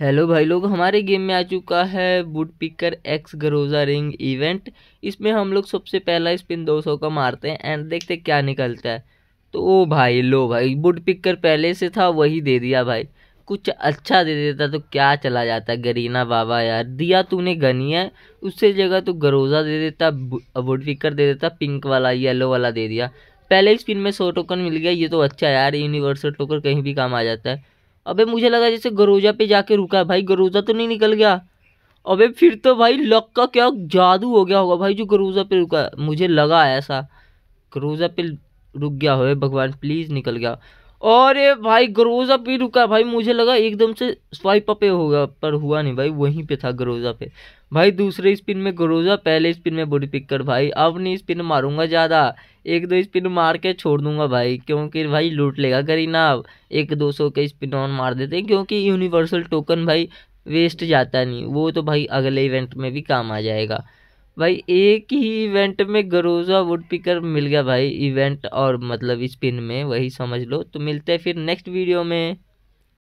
hello भाई लोग हमारे गेम में आ चुका है बुट पिकर एक्स गरोजा रिंग इवेंट इसमें हम लोग सबसे पहला स्पिन 200 का मारते हैं एंड देखते क्या निकलता है तो ओ भाई लो भाई बुट पिकर पहले से था वही दे दिया भाई कुछ अच्छा दे देता तो क्या चला जाता गरीना बाबा यार दिया तूने गनी है उससे जगह तो गरोजा दे देता वुड पिकर दे देता पिंक वाला येलो वाला दे दिया पहले स्पिन में सौ टोकन मिल गया ये तो अच्छा यार यूनिवर्सल टोकन कहीं भी काम आ जाता है अबे मुझे लगा जैसे गरोजा पे जाके रुका है भाई गरोजा तो नहीं निकल गया अबे फिर तो भाई लक का क्या जादू हो गया होगा भाई जो गरोजा पे रुका मुझे लगा ऐसा गरोजा पे रुक गया हो भगवान प्लीज़ निकल गया और ये भाई गरोजा पे रुका भाई मुझे लगा एकदम से स्वाइप पे होगा पर हुआ नहीं भाई वहीं पे था गरोजा पे भाई दूसरे स्पिन में गरोजा पहले स्पिन में बॉडी पिक कर भाई अब नहीं स्पिन मारूंगा ज़्यादा एक दो स्पिन मार के छोड़ दूंगा भाई क्योंकि भाई लूट लेगा करीना अब एक दो सौ के स्पिन ऑन मार देते हैं क्योंकि यूनिवर्सल टोकन भाई वेस्ट जाता नहीं वो तो भाई अगले इवेंट में भी काम आ जाएगा भाई एक ही इवेंट में गरोजा वुड पिकर मिल गया भाई इवेंट और मतलब स्पिन में वही समझ लो तो मिलते हैं फिर नेक्स्ट वीडियो में